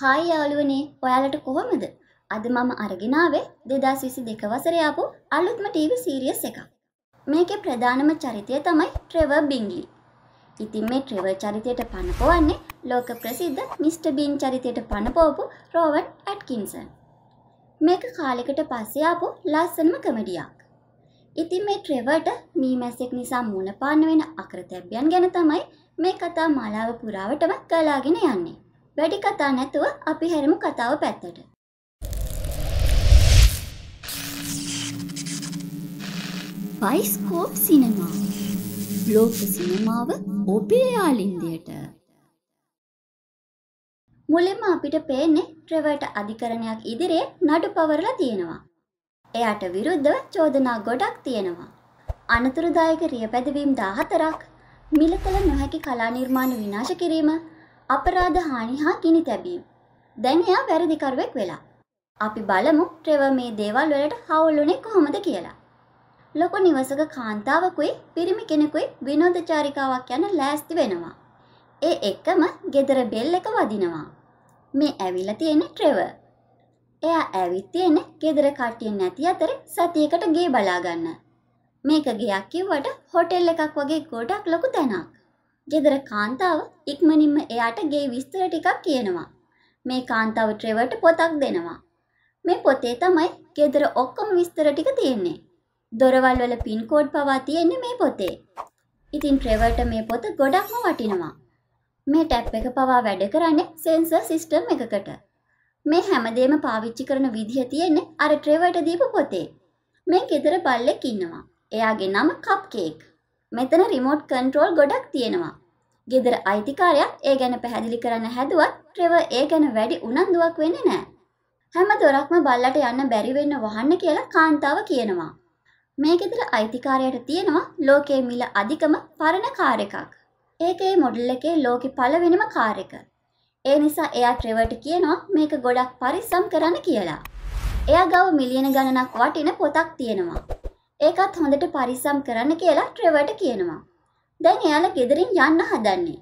Hi යාළුවනේ ඔයාලට කොහොමද? අද මම අරගෙන ආවේ 2022 වසරේ ආපු අලුත්ම ටීවී සීරියස් එකක්. මේකේ ප්‍රධානම චරිතය තමයි ට්‍රෙවර් බින්ග්ලි. ඉතින් මේ ට්‍රෙවර් චරිතයට පනපවන්නේ ලෝක ප්‍රසිද්ධ මිස්ටර් බීන් චරිතයට පනපවපු රොබර්ට් ඇට්කින්සන්. මේක කාලෙකට පස්සේ ආපු ලස්සනම කමඩියක්. ඉතින් මේ ට්‍රෙවර්ට මීමැස්සෙක් නිසා මූණ පාන්න වෙන අකරතැබ්බයන් ගැන තමයි මේ කතා මාලාව පුරාවටම ගලාගෙන යන්නේ. වැඩි කතා නැතුව අපි හැරමු කතාව පැත්තට. බයිස්කෝප් සිනමා ලෝක සිනමාව ඔබේ යාලින්දයට මුලින්ම අපිට පේන්නේ ට්‍රෙවර්ට අධිකරණයක් ඉදිරියේ නඩු පවරලා තියෙනවා. එයාට විරුද්ධව චෝදනා ගොඩක් තියෙනවා. අනතුරුදායක රියපැදවීම් 14ක් මිල කළ නොහැකි කලා නිර්මාණ විනාශ කිරීම අපරාධ හානි හා ගිනි තැබීම්. දැන් එයා වැරදිකරුවෙක් වෙලා. අපි බලමු ට්‍රෙවර් මේ දේවල් වලට හවුල් වුණේ කොහොමද කියලා. ලොකු නිවසක කාන්තාවකුයි පිරිමි කෙනෙකුයි විනෝදචාරිකාවක් යන ලෑස්ති වෙනවා. ඒ එක්කම ගෙදර බෙල් එක වදිනවා. මේ ඇවිල්ලා තියෙන ට්‍රෙවර්. එයා ඇවිත් තියෙන ගෙදර කට්ටිය නැති අතර සතියකට ගේ බලා ගන්න. මේක ගයක් කිව්වට හොටෙල් එකක් වගේ ගොඩක් ලොකු තැනක්. ගෙදර කාන්තාව ඉක්මනින්ම එයාට ගේ විස්තර ටිකක් කියනවා. මේ කාන්තාව ට්‍රෙවර්ට පොතක් දෙනවා. මේ පොතේ තමයි ගෙදර ඔක්කොම විස්තර ටික තියෙන්නේ. දොරවල් වල පින් කෝඩ් පවා තියෙන්නේ මේ පොතේ. ඉතින් ට්‍රෙවර්ට මේ පොත ගොඩක්ම වටිනවා. මේ ටැප් එක පවා වැඩ කරන්නේ සෙන්සර් සිස්ටම් එකකට. මේ හැමදේම පාවිච්චි කරන විදිහ තියෙන්නේ අර ට්‍රෙවර්ට දීපු පොතේ. මේ ගෙදර බල්ලෙක් ඉන්නවා. එයාගේ නම කප් කේක්. මෙතන රිමෝට් කන්ට්‍රෝල් ගොඩක් තියෙනවා. ගෙදර අයිතිකාරයා ඒ ගැන පැහැදිලි කරන්න හැදුවත් ට්‍රෙවර් ඒ ගැන වැඩි උනන්දුවක් වෙන්නේ නැහැ. හැම දොරක්ම බල්ලට යන්න බැරි වෙන්න වහන්න කියලා කාන්තාව කියනවා. මේ ගෙදර අයිතිකාරයාට තියෙනවා ලෝකයේ මිල අධිකම පරණ කාර් එකක්. ඒකේ මොඩල් එකේ ලෝකේ පළවෙනිම කාර් එක. ඒ නිසා එයා ට්‍රෙවර්ට කියනවා මේක ගොඩක් පරිස්සම් කරන්න කියලා. එයා ගාව මිලියන ගණනක් වටින පොතක් තියෙනවා. ඒකත් හොඳට පරිස්සම් කරන්න කියලා ට්‍රෙවර්ට කියනවා. දැන් එයාලා ගෙදරින් යන්න හදන්නේ.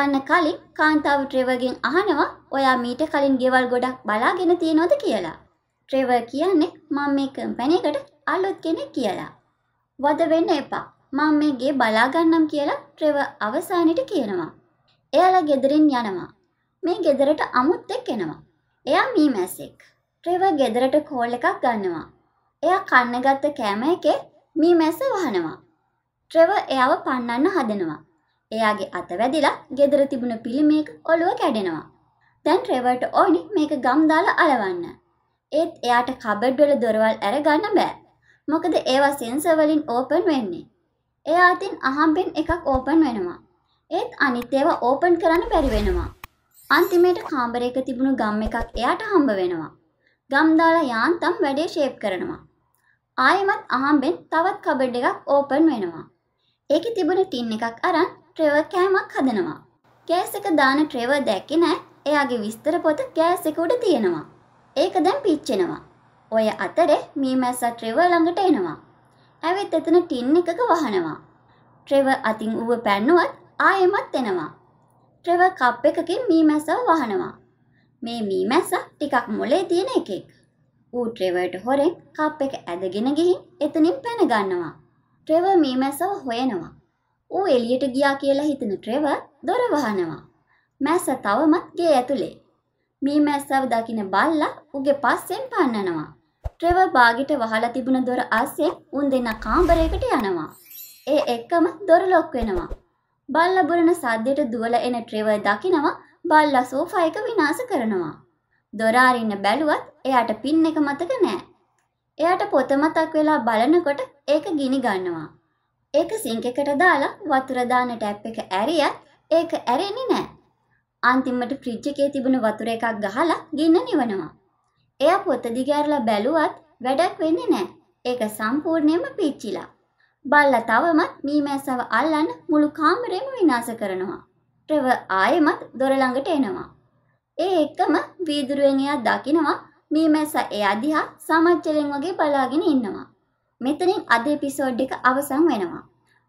යන්න කලින් කාන්තාව ට්‍රෙවර්ගෙන් අහනවා ඔයා මීට කලින් ගෙවල් ගොඩක් බලාගෙන තියෙනවද කියලා. ට්‍රෙවර් කියන්නේ මම මේ කම්පැනි එකට අලුත් කෙනෙක් කියලා. වද වෙන්න එපා. මම මේ ගේ බලා ගන්නම් කියලා ට්‍රෙවර් අවසානෙට කියනවා. එයාලා ගෙදරින් යනවා. මේ ගෙදරට අමුත්තෙක් එනවා. එයා මීමැස්සෙක්. ට්‍රෙවර් ගෙදරට කෝල් එකක් ගන්නවා. එයා කන්නගත්ත කෑම එකේ මී මැස්ස වහනවා. ට්‍රෙව එයාව පන්නන්න හදනවා. එයාගේ අත වැදිලා ගෙදර තිබුණ පිළිමේක ඔළුව කැඩෙනවා. දැන් ට්‍රෙවර්ට ඕනි මේක ගම් දාලා අලවන්න. ඒත් එයාට කබඩ් වල දොරවල් අරගන්න බෑ. මොකද ඒවා සෙන්සර් වලින් ඕපන් වෙන්නේ. එයා අතින් අහම්බෙන් එකක් ඕපන් වෙනවා. ඒත් අනිත් ඒවා ඕපන් කරන්න බැරි වෙනවා. අන්තිමේට කාමරයක තිබුණු ගම් එකක් එයාට හම්බ වෙනවා. ගම් දාලා යාන්තම් වැඩේ ෂේප් කරනවා. ආයෙමත් අහම්බෙන් තවත් කබඩ් එකක් ඕපන් වෙනවා. ඒකේ තිබුණ ටින් එකක් අරන් ට්‍රෙවර් කෑමක් හදනවා. ගෑස් එක දාන ට්‍රෙවර් දැක්කේ නැහැ. එයාගේ විස්තර පොත ගෑස් එක උඩ තියෙනවා. ඒක දැන් පිච්චෙනවා. ඔය අතරේ මීමැස්සා ට්‍රෙවර් ළඟට එනවා. ඇවිත් එතන ටින් එකක වහනවා. ට්‍රෙවර් අතින් ඌව පැන්නුවත් ආයෙමත් එනවා. ට්‍රෙවර් කප් එකකින් මීමැස්සව වහනවා. මේ මීමැස්සා ටිකක් මොලේ තියෙන එකෙක්. ඌ ට්‍රෙවර්ට හොරෙන් කප් එක ඇදගෙන ගිහින් එතනින් පැනගන්නවා. ට්‍රෙවර් මීමැසව හොයනවා. ඌ එළියට ගියා කියලා හිතන ට්‍රෙවර් දොර වහනවා. මැස තවමත් ගේ ඇතුලේ. මීමැස්සව දකින බල්ලා ඌගේ පස්සෙන් පන්නනවා. ට්‍රෙවර් බාගිට වහලා තිබුණ දොර අස්සෙන් උන් දෙන්න කාමරයකට යනවා. ඒ එක්කම දොර ලොක් වෙනවා. බල්ලා බුරන සද්දයට දුවලා එන ට්‍රෙවර් දකිනවා බල්ලා සෝෆා එක විනාශ කරනවා. දොර අරින්න බැලුවත් එයාට පින් එක මතක නෑ. එයාට පොත මතක් වෙලා බලනකොට ඒක ගිනි ගන්නවා. ඒක සිංක් එකට දාලා වතුර දාන ටැප් එක ඇරියත් ඒක ඇරෙන්නේ නෑ. අන්තිමට ෆ්‍රිජ් එකේ තිබුණ වතුර එකක් ගහලා ගින්න නිවනවා. එයා පොත දිගෑරලා බැලුවත් වැඩක් වෙන්නේ නෑ. ඒක සම්පූර්ණයෙන්ම පිච්චිලා. බල්ලා තවමත් මීමැස්සව අල්ලන්න මුළු කාමරේම විනාශ කරනවා. ට්‍රෙවර් ආයෙමත් දොර ළඟට එනවා. ඒ එක්කම වීදුරුවෙන් එයා දකිනවා මේ මැස්ස එයා දිහා සමච්චලෙන් වගේ බලාගෙන ඉන්නවා. මෙතනින් අද එපිසෝඩ් එක අවසන් වෙනවා.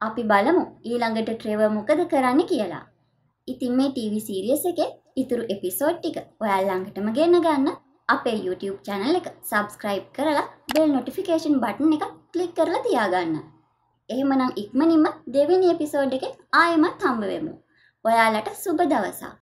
අපි බලමු ඊළඟට ට්‍රෙවර් මොකද කරන්න කියලා. ඉතින් මේ ටීවී සීරියස් එකේ ඉතුරු එපිසෝඩ් ටික ඔයාලා ළඟටම ගෙන්න ගන්න අපේ YouTube channel එක subscribe කරලා bell notification button එක click කරලා තියාගන්න. එහෙමනම් ඉක්මනින්ම දෙවෙනි එපිසෝඩ් එකේ ආයෙමත් හම්බ වෙමු. ඔයාලට සුබ දවසක්.